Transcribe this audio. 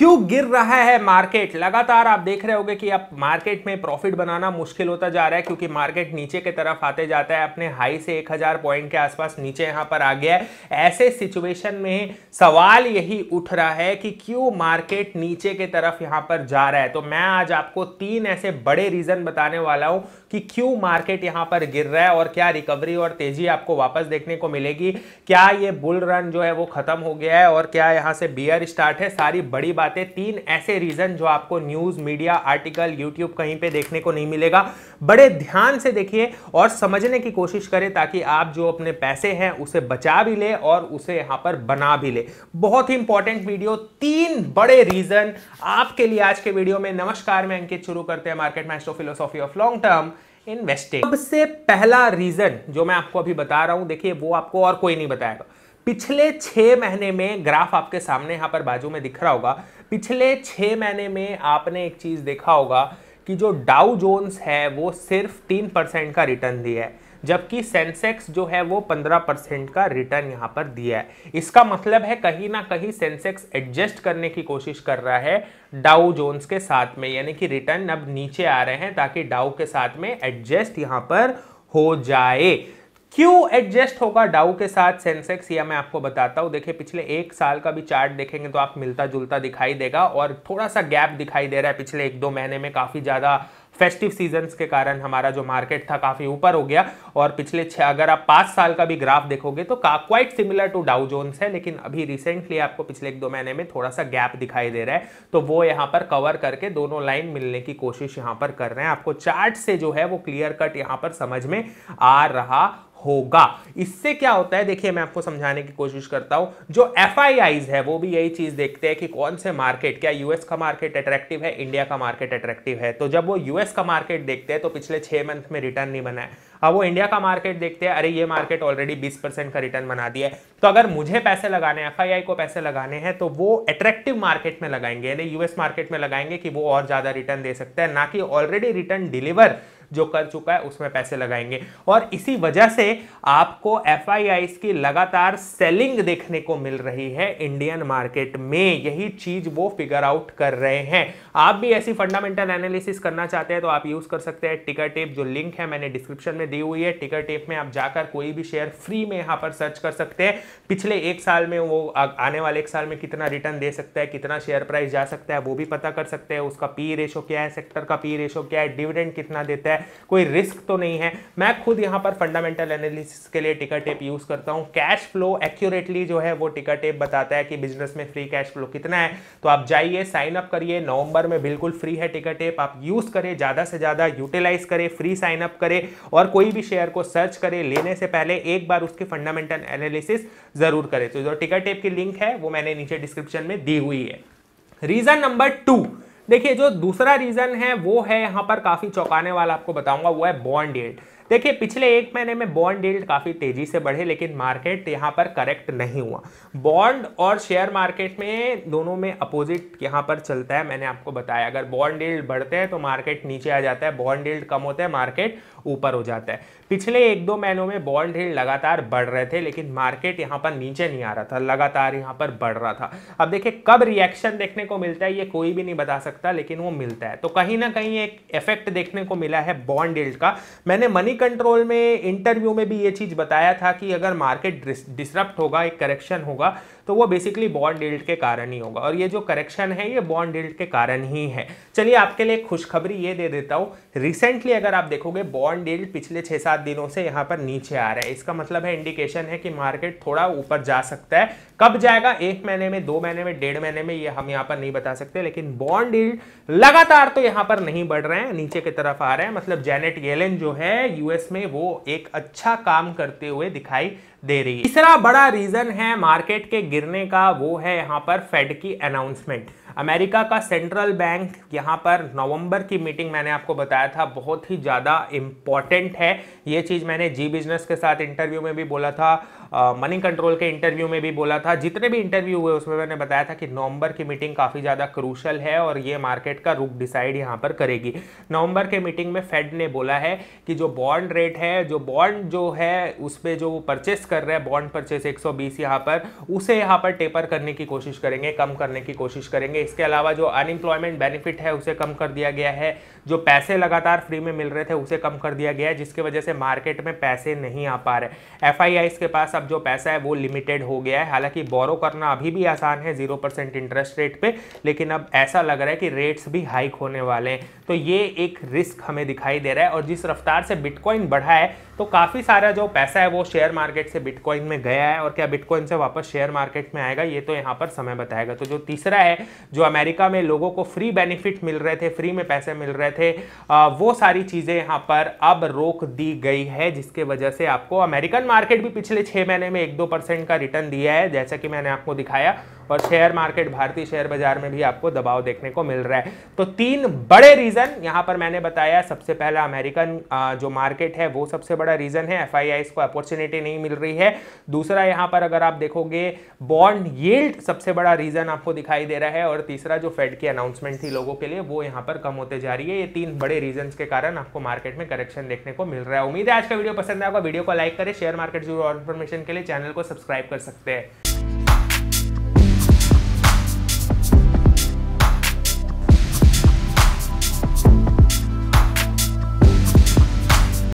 क्यों गिर रहा है मार्केट लगातार आप देख रहे होगे कि अब मार्केट में प्रॉफिट बनाना मुश्किल होता जा रहा है क्योंकि मार्केट नीचे की तरफ आते जाता है अपने हाई से 1000 पॉइंट के आसपास नीचे यहां पर आ गया है ऐसे सिचुएशन में सवाल यही उठ रहा है कि क्यों मार्केट नीचे की तरफ यहां पर जा रहा है तो मैं आज आपको तीन ऐसे बड़े रीजन बताने वाला हूं कि क्यों मार्केट यहां पर गिर रहा है और क्या रिकवरी और तेजी आपको वापस देखने को मिलेगी क्या ये बुल रन जो है वो खत्म हो गया है और क्या यहां से बियर स्टार्ट है सारी बड़ी बातें तीन ऐसे रीजन जो आपको न्यूज मीडिया आर्टिकल यूट्यूब कहीं पर देखने को नहीं मिलेगा बड़े ध्यान से देखिए और समझने की कोशिश करें ताकि आप जो अपने पैसे हैं उसे बचा भी ले और उसे यहां पर बना भी ले बहुत ही इंपॉर्टेंट वीडियो तीन बड़े रीजन आपके लिए आज के वीडियो में नमस्कार मैं अंकित शुरू करते हैं market maestro philosophy of long term investing सबसे पहला रीजन जो मैं आपको अभी बता रहा हूं देखिए वो आपको और कोई नहीं बताएगा पिछले छह महीने में ग्राफ आपके सामने यहाँ पर बाजू में दिख रहा होगा पिछले छह महीने में आपने एक चीज़ देखा होगा कि जो डाउ जोन्स है वो सिर्फ तीन परसेंट का रिटर्न दिया है जबकि सेंसेक्स जो है वो 15 परसेंट का रिटर्न यहां पर दिया है इसका मतलब है कहीं ना कहीं सेंसेक्स एडजस्ट करने की कोशिश कर रहा है डाउ जोन्स के साथ में यानी कि रिटर्न अब नीचे आ रहे हैं ताकि डाउ के साथ में एडजस्ट यहां पर हो जाए क्यों एडजस्ट होगा डाउ के साथ सेंसेक्स या मैं आपको बताता हूँ देखिए पिछले एक साल का भी चार्ट देखेंगे तो आप मिलता जुलता दिखाई देगा और थोड़ा सा गैप दिखाई दे रहा है पिछले एक दो महीने में काफ़ी ज़्यादा फेस्टिव सीजन्स के कारण हमारा जो मार्केट था काफ़ी ऊपर हो गया और पिछले छह अगर आप पांच साल का भी ग्राफ देखोगे तो quite similar to Dow Jones है लेकिन अभी रिसेंटली आपको पिछले एक दो महीने में थोड़ा सा गैप दिखाई दे रहा है तो वो यहां पर कवर करके दोनों लाइन मिलने की कोशिश यहां पर कर रहे हैं आपको चार्ट से जो है वो क्लियर कट यहाँ पर समझ में आ रहा होगा इससे क्या होता है देखिए मैं आपको समझाने की कोशिश करता हूं जो एफ है वो भी यही चीज देखते हैं कि कौन से मार्केट क्या यूएस का मार्केट अट्रैक्टिव है इंडिया का मार्केट अट्रैक्टिव है तो जब वो यूएस यूएस का मार्केट देखते हैं तो पिछले छह मंथ में रिटर्न नहीं बना है अब वो इंडिया का मार्केट देखते हैं अरे ये मार्केट ऑलरेडी 20 परसेंट का रिटर्न बना दिया है तो अगर मुझे पैसे लगाने एफ आई को पैसे लगाने हैं तो वो अट्रैक्टिव मार्केट में लगाएंगे यानी यूएस मार्केट में लगाएंगे कि वो और ज़्यादा रिटर्न दे सकता है ना कि ऑलरेडी रिटर्न डिलीवर जो कर चुका है उसमें पैसे लगाएंगे और इसी वजह से आपको एफ की लगातार सेलिंग देखने को मिल रही है इंडियन मार्केट में यही चीज वो फिगर आउट कर रहे हैं आप भी ऐसी फंडामेंटल एनालिसिस करना चाहते हैं तो आप यूज कर सकते हैं टिकर टेप जो लिंक है मैंने डिस्क्रिप्शन में दी हुई है टिकर टेप में आप जाकर कोई भी शेयर फ्री में यहाँ पर सर्च कर सकते हैं पिछले एक साल में वो आने वाले एक साल में कितना रिटर्न दे सकता है कितना शेयर प्राइस जा सकता है वो भी पता कर सकते हैं उसका पी रेशो e क्या है सेक्टर का पी रेशो e क्या है डिविडेंड कितना देता है कोई रिस्क तो नहीं है मैं खुद यहाँ पर फंडामेंटल एनालिसिस के लिए टिकट टेप यूज़ करता हूँ कैश फ्लो एक्यूरेटली जो है वो टिकट टेप बताता है कि बिजनेस में फ्री कैश फ्लो कितना है तो आप जाइए साइन अप करिए नवंबर में बिल्कुल फ्री है टिकट टेप आप यूज़ करें ज़्यादा से ज़्यादा यूटिलाइज करें फ्री साइन अप करें और कोई भी शेयर को सर्च करें लेने से पहले एक बार उसकी फंडामेंटल एनालिसिस ज़रूर करें तो जो टिकट टेप की लिंक है वो मैंने नीचे डिस्क्रिप्शन में दी हुई है रीज़न नंबर टू देखिए जो दूसरा रीजन है वो है यहां पर काफी चौंकाने वाला आपको बताऊंगा वो है बॉन्ड डेट देखिए पिछले एक महीने में बॉन्ड डील्ड काफ़ी तेजी से बढ़े लेकिन मार्केट यहां पर करेक्ट नहीं हुआ बॉन्ड और शेयर मार्केट में दोनों में अपोजिट यहां पर चलता है मैंने आपको बताया अगर बॉन्ड डील्ड बढ़ते हैं तो मार्केट नीचे आ जाता है बॉन्ड डील्ड कम होता है मार्केट ऊपर हो जाता है पिछले एक दो महीनों में बॉन्ड डील्ड लगातार बढ़ रहे थे लेकिन मार्केट यहां पर नीचे नहीं आ रहा था लगातार यहां पर बढ़ रहा था अब देखिए कब रिएक्शन देखने को मिलता है ये कोई भी नहीं बता सकता लेकिन वो मिलता है तो कहीं ना कहीं एक इफेक्ट देखने को मिला है बॉन्ड डील्ड का मैंने मनी कंट्रोल में इंटरव्यू में भी ये चीज़ बताया था कि अगर मार्केट डिसरप्ट होगा एक करेक्शन होगा तो वो बेसिकली बॉन्ड डील्ड के कारण ही होगा और ये जो करेक्शन है ये बॉन्ड डील्ड के कारण ही है चलिए आपके लिए खुशखबरी ये दे देता हूँ रिसेंटली अगर आप देखोगे बॉन्ड डील्ड पिछले छः सात दिनों से यहाँ पर नीचे आ रहा है इसका मतलब है इंडिकेशन है कि मार्केट थोड़ा ऊपर जा सकता है कब जाएगा एक महीने में दो महीने में डेढ़ महीने में ये हम यहाँ पर नहीं बता सकते लेकिन बॉन्ड डील्ड लगातार तो यहाँ पर नहीं बढ़ रहे हैं नीचे की तरफ आ रहे हैं मतलब जेनेट येलन जो है यूएस में वो एक अच्छा काम करते हुए दिखाई दे रही है तीसरा बड़ा रीजन है मार्केट के गिर गिरने का वो है यहाँ पर फेड की अनाउंसमेंट अमेरिका का सेंट्रल बैंक यहाँ पर नवंबर की मीटिंग मैंने आपको बताया था बहुत ही ज़्यादा इम्पॉर्टेंट है ये चीज़ मैंने जी बिजनेस के साथ इंटरव्यू में भी बोला था मनी कंट्रोल के इंटरव्यू में भी बोला था जितने भी इंटरव्यू हुए उसमें मैंने बताया था कि नवंबर की मीटिंग काफ़ी ज़्यादा क्रूशल है और ये मार्केट का रुख डिसाइड यहाँ पर करेगी नवंबर के मीटिंग में फेड ने बोला है कि जो बॉन्ड रेट है जो बॉन्ड जो है उस पर जो वो परचेस कर रहे हैं बॉन्ड परचेस बीस यहाँ पर उसे यहाँ पर टेपर करने की कोशिश करेंगे कम करने की कोशिश करेंगे इसके अलावा जो अनएम्प्लॉयमेंट बेनिफिट है उसे कम कर दिया गया है जो पैसे लगातार फ्री में मिल रहे थे उसे कम कर दिया गया है जिसकी वजह से मार्केट में पैसे नहीं आ पा रहे एफ के पास सब जो पैसा है वो लिमिटेड हो गया है हालांकि बोरो करना अभी भी आसान है जीरो परसेंट इंटरेस्ट रेट पे लेकिन अब ऐसा लग रहा है कि रेट्स भी हाइक होने वाले हैं तो ये एक रिस्क हमें दिखाई दे रहा है और जिस रफ्तार से बिटकॉइन बढ़ा है तो काफ़ी सारा जो पैसा है वो शेयर मार्केट से बिटकॉइन में गया है और क्या बिटकॉइन से वापस शेयर मार्केट में आएगा ये तो यहाँ पर समय बताएगा तो जो तीसरा है जो अमेरिका में लोगों को फ्री बेनिफिट मिल रहे थे फ्री में पैसे मिल रहे थे वो सारी चीज़ें यहाँ पर अब रोक दी गई है जिसके वजह से आपको अमेरिकन मार्केट भी पिछले छः महीने में एक दो परसेंट का रिटर्न दिया है जैसा कि मैंने आपको दिखाया और शेयर मार्केट भारतीय शेयर बाजार में भी आपको दबाव देखने को मिल रहा है तो तीन बड़े रीजन यहां पर मैंने बताया सबसे पहला अमेरिकन जो मार्केट है वो सबसे बड़ा रीजन है एफ को अपॉर्चुनिटी नहीं मिल रही है दूसरा यहां पर अगर आप देखोगे बॉन्ड येल्ड सबसे बड़ा रीजन आपको दिखाई दे रहा है और तीसरा जो फेड की अनाउंसमेंट थी लोगों के लिए वो यहां पर कम होते जा रही है ये तीन बड़े रीजन के कारण आपको मार्केट में करेक्शन देखने को मिल रहा है उम्मीद है आज का वीडियो पसंद आएगा वीडियो को लाइक करें शेयर मार्केट जरूर और इन्फॉर्मेशन के लिए चैनल को सब्सक्राइब कर सकते हैं